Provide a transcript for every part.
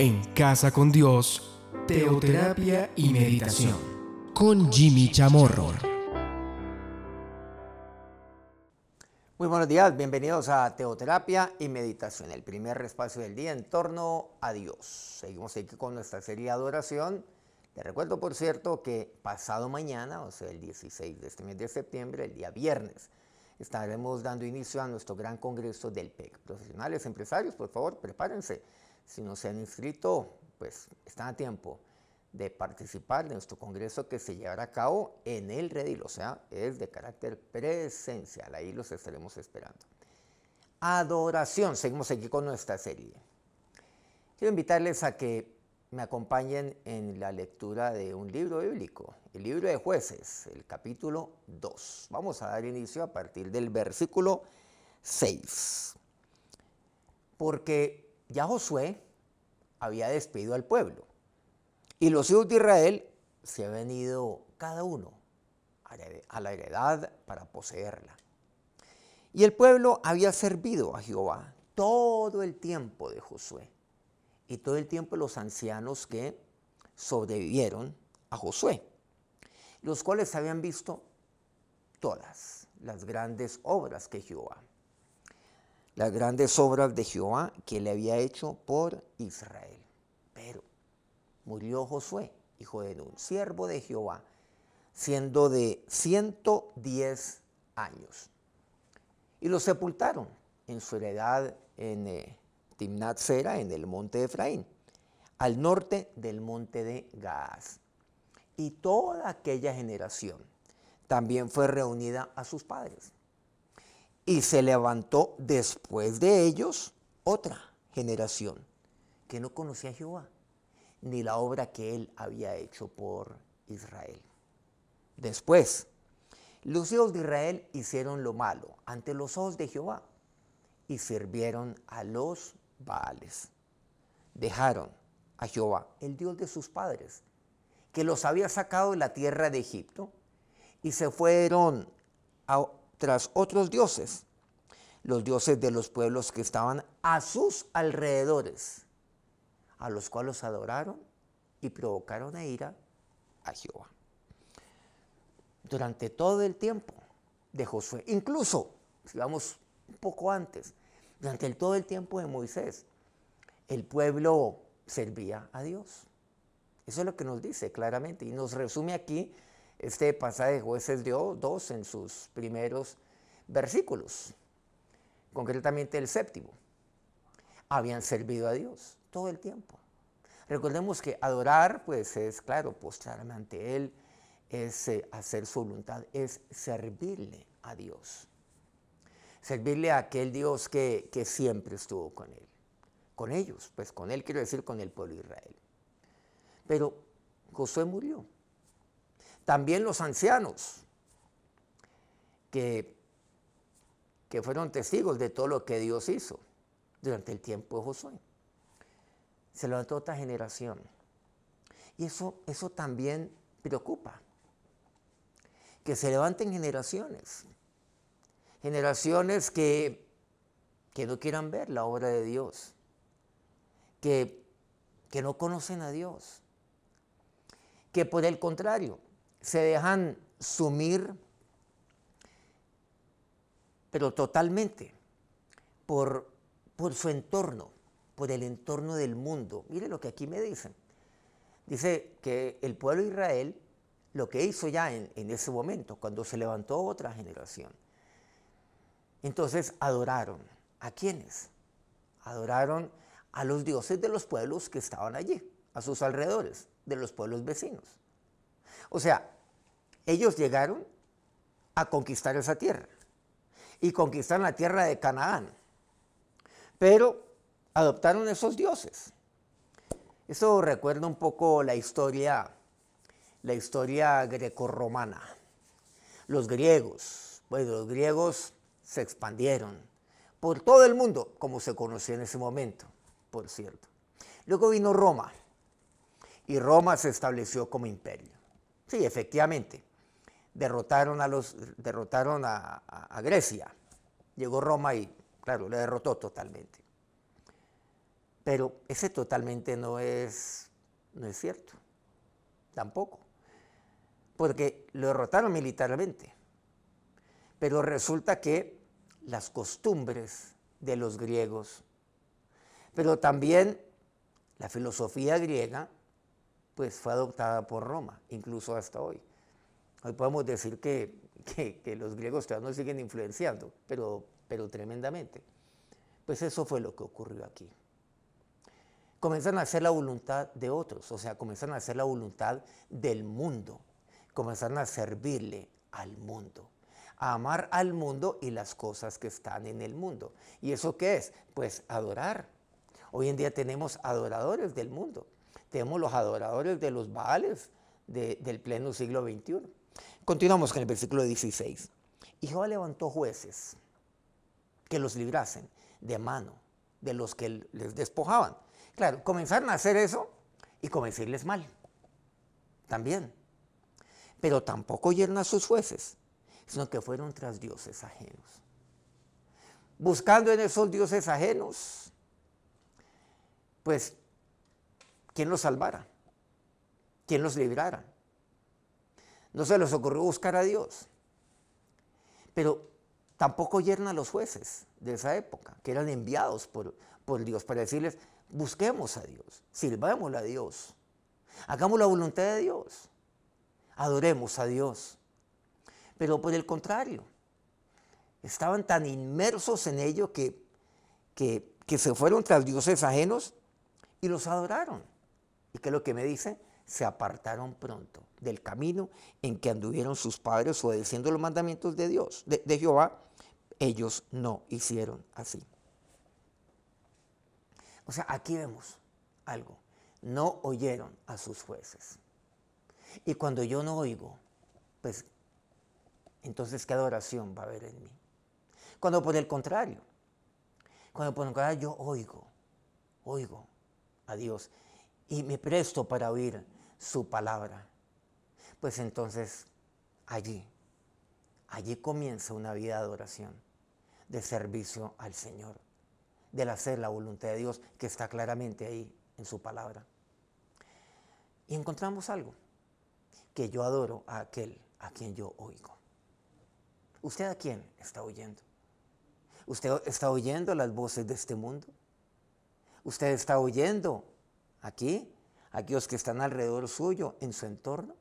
en Casa con Dios, Teoterapia y Meditación, con Jimmy Chamorro. Muy buenos días, bienvenidos a Teoterapia y Meditación, el primer espacio del día en torno a Dios. Seguimos aquí con nuestra serie de adoración. Te recuerdo, por cierto, que pasado mañana, o sea, el 16 de este mes de septiembre, el día viernes, estaremos dando inicio a nuestro gran congreso del PEC. Profesionales, empresarios, por favor, prepárense si no se han inscrito, pues están a tiempo de participar de nuestro congreso que se llevará a cabo en el Redil, o sea, es de carácter presencial, ahí los estaremos esperando. Adoración, seguimos aquí con nuestra serie. Quiero invitarles a que me acompañen en la lectura de un libro bíblico, el libro de jueces, el capítulo 2. Vamos a dar inicio a partir del versículo 6. Porque ya Josué había despedido al pueblo. Y los hijos de Israel se habían ido cada uno a la heredad para poseerla. Y el pueblo había servido a Jehová todo el tiempo de Josué y todo el tiempo los ancianos que sobrevivieron a Josué, los cuales habían visto todas las grandes obras que Jehová las grandes obras de Jehová que le había hecho por Israel. Pero murió Josué, hijo de Nun, siervo de Jehová, siendo de 110 años. Y lo sepultaron en su heredad en eh, timnath Timnat Sera, en el monte de Efraín, al norte del monte de Gaz. Y toda aquella generación también fue reunida a sus padres y se levantó después de ellos otra generación que no conocía a Jehová, ni la obra que él había hecho por Israel. Después, los hijos de Israel hicieron lo malo ante los ojos de Jehová y sirvieron a los Baales. Dejaron a Jehová, el Dios de sus padres, que los había sacado de la tierra de Egipto, y se fueron a tras otros dioses, los dioses de los pueblos que estaban a sus alrededores, a los cuales adoraron y provocaron a ira a Jehová. Durante todo el tiempo de Josué, incluso, si vamos un poco antes, durante todo el tiempo de Moisés, el pueblo servía a Dios. Eso es lo que nos dice claramente y nos resume aquí este pasaje de jueces dio dos en sus primeros versículos, concretamente el séptimo. Habían servido a Dios todo el tiempo. Recordemos que adorar, pues es claro, postrarme ante Él, es eh, hacer su voluntad, es servirle a Dios. Servirle a aquel Dios que, que siempre estuvo con Él. Con ellos, pues con Él quiero decir con el pueblo de Israel. Pero Josué murió también los ancianos, que, que fueron testigos de todo lo que Dios hizo durante el tiempo de Josué. Se levantó otra generación. Y eso, eso también preocupa. Que se levanten generaciones. Generaciones que, que no quieran ver la obra de Dios. Que, que no conocen a Dios. Que por el contrario, se dejan sumir, pero totalmente, por, su entorno, por el entorno del mundo. Mire lo que aquí me dicen. Dice que el pueblo de Israel lo que hizo ya en, en, ese momento, cuando se levantó otra generación. Entonces adoraron. ¿A quiénes? Adoraron a los dioses de los pueblos que estaban allí, a sus alrededores, de los pueblos vecinos. O sea, ellos llegaron a conquistar esa tierra y conquistaron la tierra de Canaán, pero adoptaron esos dioses. Eso recuerda un poco la historia, la historia grecorromana. Los griegos, bueno, pues, los griegos se expandieron por todo el mundo, como se conocía en ese momento, por cierto. Luego vino Roma y Roma se estableció como imperio. Sí, efectivamente. Derrotaron a, los, derrotaron a, Grecia. Llegó Roma y, claro, lo derrotó totalmente. Pero ese totalmente no es, no es cierto. Tampoco. Porque lo derrotaron militarmente. Pero resulta que las costumbres de los griegos, pero también la filosofía griega pues fue adoptada por Roma, incluso hasta hoy. Hoy podemos decir que, los griegos todavía nos siguen influenciando, pero, pero tremendamente. Pues eso fue lo que ocurrió aquí. Comienzan a hacer la voluntad de otros, o sea, comienzan a hacer la voluntad del mundo, comenzan a servirle al mundo, a amar al mundo y las cosas que están en el mundo. ¿Y eso qué es? Pues adorar. Hoy en día tenemos adoradores del mundo tenemos los adoradores de los Baales del pleno siglo XXI. Continuamos con el versículo 16. Y Jehová levantó jueces que los librasen de mano de los que les despojaban. Claro, comenzaron a hacer eso y convencerles mal. También. Pero tampoco oyeron a sus jueces, sino que fueron tras dioses ajenos. Buscando en esos dioses ajenos, pues ¿quién los salvara? ¿Quién los librara? No se les ocurrió buscar a Dios. Pero tampoco oyeron a los jueces de esa época, que eran enviados por, Dios para decirles, busquemos a Dios, sirvámosle a Dios, hagamos la voluntad de Dios, adoremos a Dios. Pero por el contrario, estaban tan inmersos en ello que, que, que se fueron tras dioses ajenos y los adoraron. ¿Y qué es lo que me dice? Se apartaron pronto del camino en que anduvieron sus padres obedeciendo los mandamientos de Dios, de, Jehová. Ellos no hicieron así. O sea, aquí vemos algo. No oyeron a sus jueces. Y cuando yo no oigo, pues entonces qué adoración va a haber en mí. Cuando por el contrario, cuando por el contrario yo oigo, oigo a Dios y me presto para oír su palabra, pues entonces allí, allí comienza una vida de adoración, de servicio al Señor, del hacer la voluntad de Dios que está claramente ahí en su palabra. Y encontramos algo, que yo adoro a aquel a quien yo oigo. ¿Usted a quién está oyendo? ¿Usted está oyendo las voces de este mundo? ¿Usted está oyendo aquí, aquellos que están alrededor suyo, en su entorno.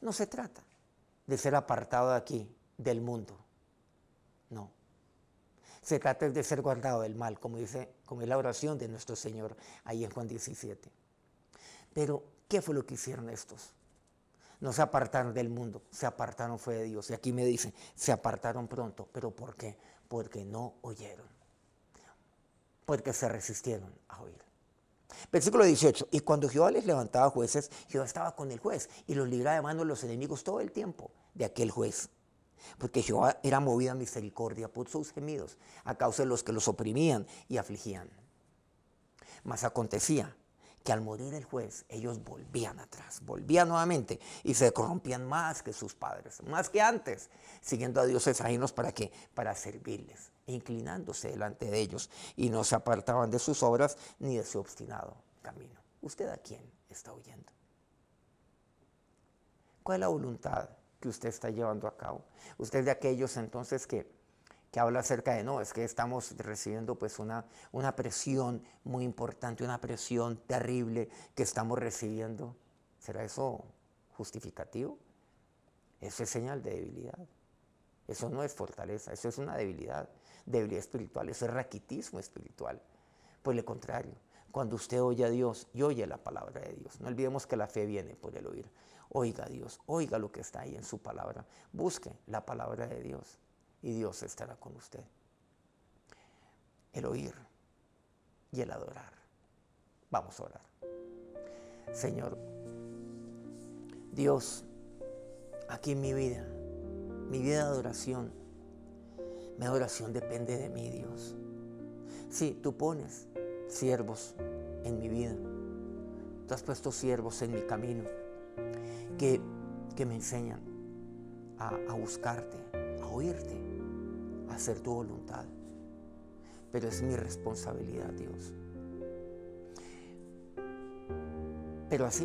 No se trata de ser apartado de aquí, del mundo. No. Se trata de ser guardado del mal, como dice, como es la oración de nuestro Señor ahí en Juan 17. Pero, ¿qué fue lo que hicieron estos? No se apartaron del mundo, se apartaron fue de Dios. Y aquí me dice, se apartaron pronto. ¿Pero por qué? Porque no oyeron. Porque se resistieron a oír. Versículo 18. Y cuando Jehová les levantaba jueces, Jehová estaba con el juez y los libraba de manos de los enemigos todo el tiempo de aquel juez. Porque Jehová era movida a misericordia por sus gemidos a causa de los que los oprimían y afligían. Mas acontecía que al morir el juez ellos volvían atrás, volvían nuevamente y se corrompían más que sus padres, más que antes, siguiendo a dioses ajenos para qué? Para servirles inclinándose delante de ellos, y no se apartaban de sus obras ni de su obstinado camino. ¿Usted a quién está huyendo? ¿Cuál es la voluntad que usted está llevando a cabo? Usted es de aquellos entonces que, que habla acerca de, no, es que estamos recibiendo pues una, una presión muy importante, una presión terrible que estamos recibiendo. ¿Será eso justificativo? Eso es señal de debilidad. Eso no es fortaleza, eso es una debilidad debilidad espiritual, ese es raquitismo espiritual. Por el contrario, cuando usted oye a Dios y oye la palabra de Dios, no olvidemos que la fe viene por el oír. Oiga a Dios, oiga lo que está ahí en su palabra, busque la palabra de Dios y Dios estará con usted. El oír y el adorar. Vamos a orar. Señor, Dios, aquí en mi vida, mi vida de adoración, mi adoración depende de mí, Dios. Si tú pones siervos en mi vida. Tú has puesto siervos en mi camino que, que me enseñan a, a buscarte, a oírte, a hacer tu voluntad. Pero es mi responsabilidad, Dios. Pero así,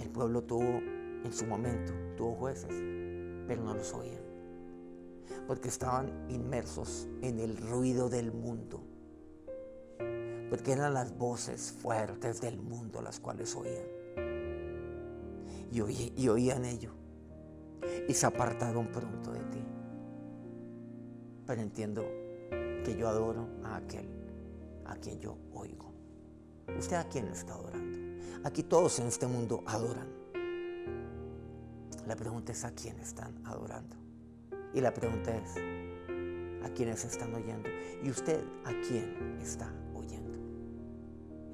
el pueblo tuvo en su momento, tuvo jueces, pero no los oían porque estaban inmersos en el ruido del mundo, porque eran las voces fuertes del mundo las cuales oían. Y, oían ello, y se apartaron pronto de ti. Pero entiendo que yo adoro a aquel a quien yo oigo. ¿Usted a quién está adorando? Aquí todos en este mundo adoran. La pregunta es a quién están adorando. Y la pregunta es, ¿a quiénes están oyendo? ¿Y usted a quién está oyendo?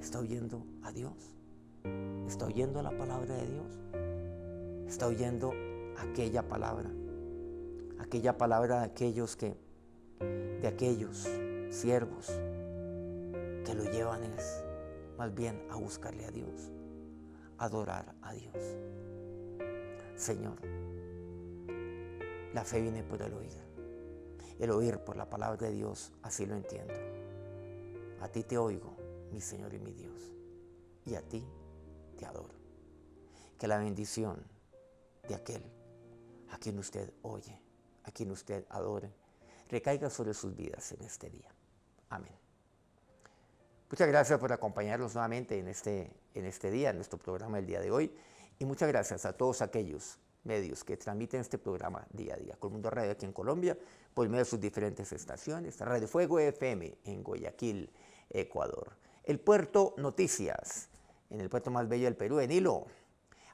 ¿Está oyendo a Dios? ¿Está oyendo la palabra de Dios? ¿Está oyendo aquella palabra? Aquella palabra de aquellos que, de aquellos siervos que lo llevan es más bien a buscarle a Dios, adorar a Dios. Señor, la fe viene por el oír. El oír por la palabra de Dios, así lo entiendo. A ti te oigo, mi Señor y mi Dios, y a ti te adoro. Que la bendición de aquel a quien usted oye, a quien usted adore, recaiga sobre sus vidas en este día. Amén. Muchas gracias por acompañarnos nuevamente en este, en este día, en nuestro programa del día de hoy. Y muchas gracias a todos aquellos medios que transmiten este programa día a día. con Mundo Radio aquí en Colombia, por medio de sus diferentes estaciones, Radio Fuego FM en Guayaquil, Ecuador. El puerto Noticias, en el puerto más bello del Perú, en Hilo,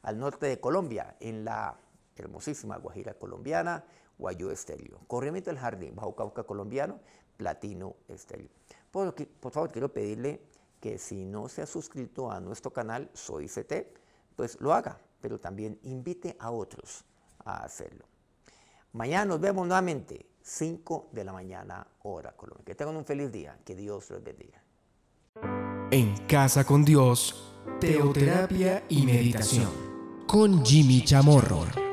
al norte de Colombia, en la hermosísima Guajira colombiana, Guayú Estelio, Corrimiento del Jardín, Bajo Cauca colombiano, Platino Estéreo. Por, por favor, quiero pedirle que si no se ha suscrito a nuestro canal Soy CT, pues lo haga pero también invite a otros a hacerlo. Mañana nos vemos nuevamente, 5 de la mañana, hora Colombia. Que tengan un feliz día, que Dios los bendiga. En Casa con Dios, Teoterapia y Meditación, con Jimmy Chamorro.